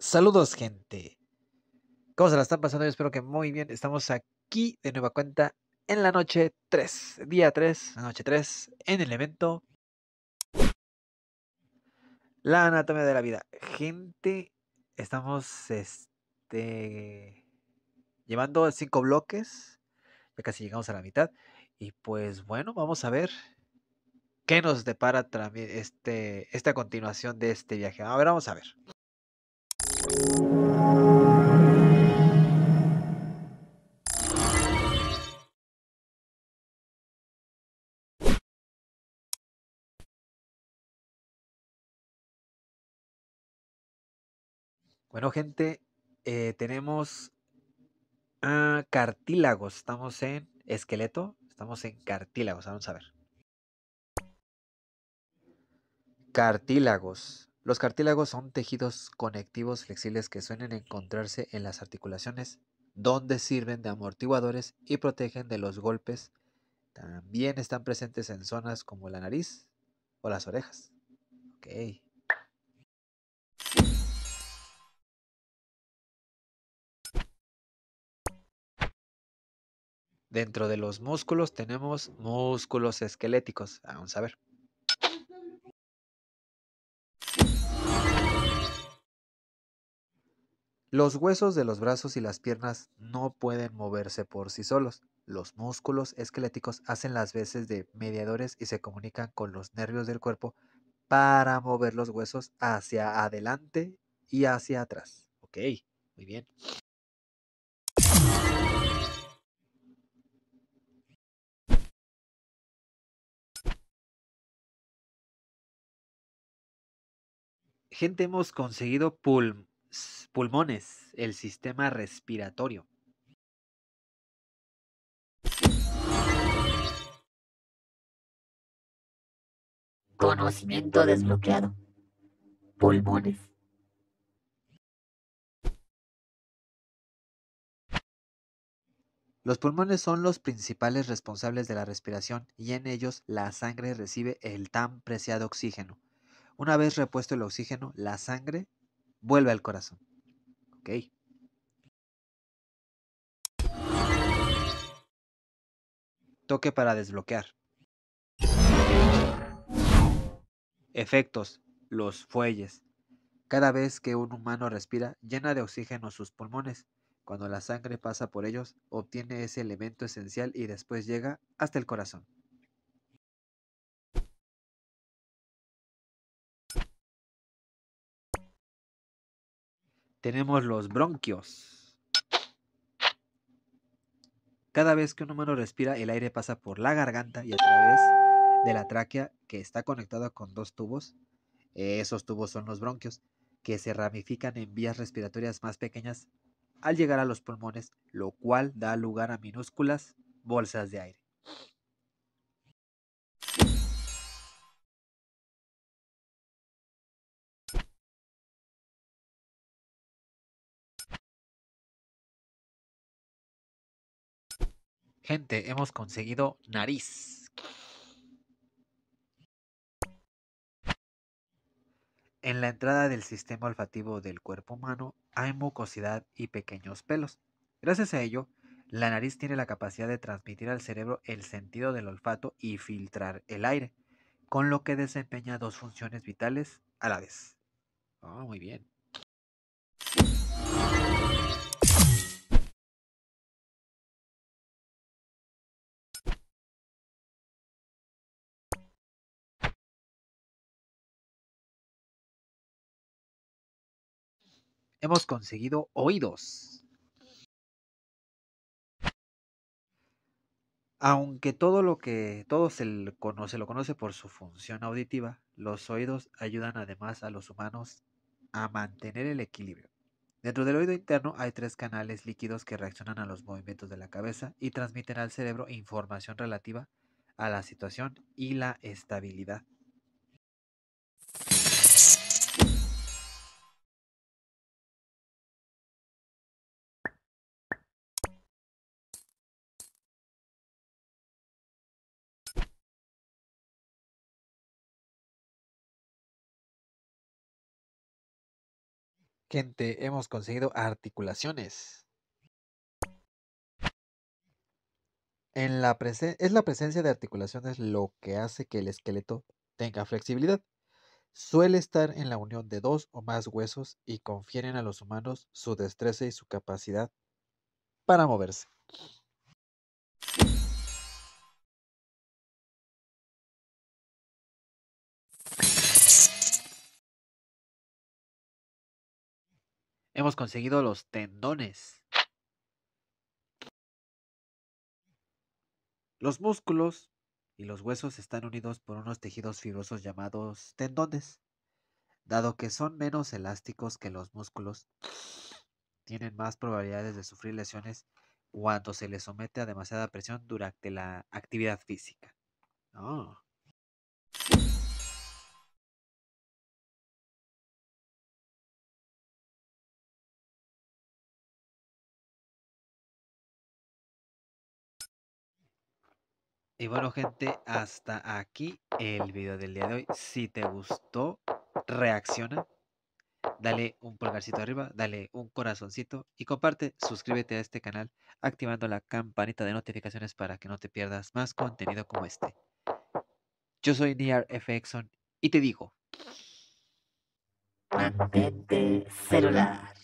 Saludos, gente. ¿Cómo se la están pasando? Yo espero que muy bien. Estamos aquí de nueva cuenta en la noche 3, día 3, noche 3, en el evento La Anatomía de la Vida. Gente, estamos este llevando cinco bloques. Ya casi llegamos a la mitad. Y pues bueno, vamos a ver qué nos depara este, esta continuación de este viaje. A ver, vamos a ver. Bueno, gente, eh, tenemos cartílagos. Estamos en esqueleto. Estamos en cartílagos. Vamos a ver. Cartílagos. Los cartílagos son tejidos conectivos flexibles que suelen encontrarse en las articulaciones, donde sirven de amortiguadores y protegen de los golpes. También están presentes en zonas como la nariz o las orejas. Dentro de los músculos tenemos músculos esqueléticos, a saber Los huesos de los brazos y las piernas no pueden moverse por sí solos. Los músculos esqueléticos hacen las veces de mediadores y se comunican con los nervios del cuerpo para mover los huesos hacia adelante y hacia atrás. Ok, muy bien. Gente, hemos conseguido pulm pulmones, el sistema respiratorio. Conocimiento desbloqueado. Pulmones. Los pulmones son los principales responsables de la respiración y en ellos la sangre recibe el tan preciado oxígeno. Una vez repuesto el oxígeno, la sangre vuelve al corazón. ¿Ok? Toque para desbloquear. Efectos. Los fuelles. Cada vez que un humano respira, llena de oxígeno sus pulmones. Cuando la sangre pasa por ellos, obtiene ese elemento esencial y después llega hasta el corazón. tenemos los bronquios. Cada vez que un humano respira, el aire pasa por la garganta y a través de la tráquea que está conectada con dos tubos. Esos tubos son los bronquios, que se ramifican en vías respiratorias más pequeñas al llegar a los pulmones, lo cual da lugar a minúsculas bolsas de aire. Gente, hemos conseguido nariz. En la entrada del sistema olfativo del cuerpo humano hay mucosidad y pequeños pelos. Gracias a ello, la nariz tiene la capacidad de transmitir al cerebro el sentido del olfato y filtrar el aire, con lo que desempeña dos funciones vitales a la vez. Ah, muy bien. hemos conseguido oídos. Aunque todo lo que todo se, conoce, lo conoce por su función auditiva, los oídos ayudan además a los humanos a mantener el equilibrio. Dentro del oído interno hay tres canales líquidos que reaccionan a los movimientos de la cabeza y transmiten al cerebro información relativa a la situación y la estabilidad. Gente, hemos conseguido articulaciones. En es la presencia de articulaciones lo que hace que el esqueleto tenga flexibilidad. Suele estar en la unión de dos o más huesos y confieren a los humanos su destreza y su capacidad para moverse. Hemos conseguido los tendones. Los músculos y los huesos están unidos por unos tejidos fibrosos llamados tendones. Dado que son menos elásticos que los músculos, tienen más probabilidades de sufrir lesiones cuando se les somete a demasiada presión durante la actividad física. Oh. Y bueno gente, hasta aquí el video del día de hoy. Si te gustó, reacciona, dale un pulgarcito arriba, dale un corazoncito y comparte, suscríbete a este canal activando la campanita de notificaciones para que no te pierdas más contenido como este. Yo soy Niar fx y te digo... Mantente celular.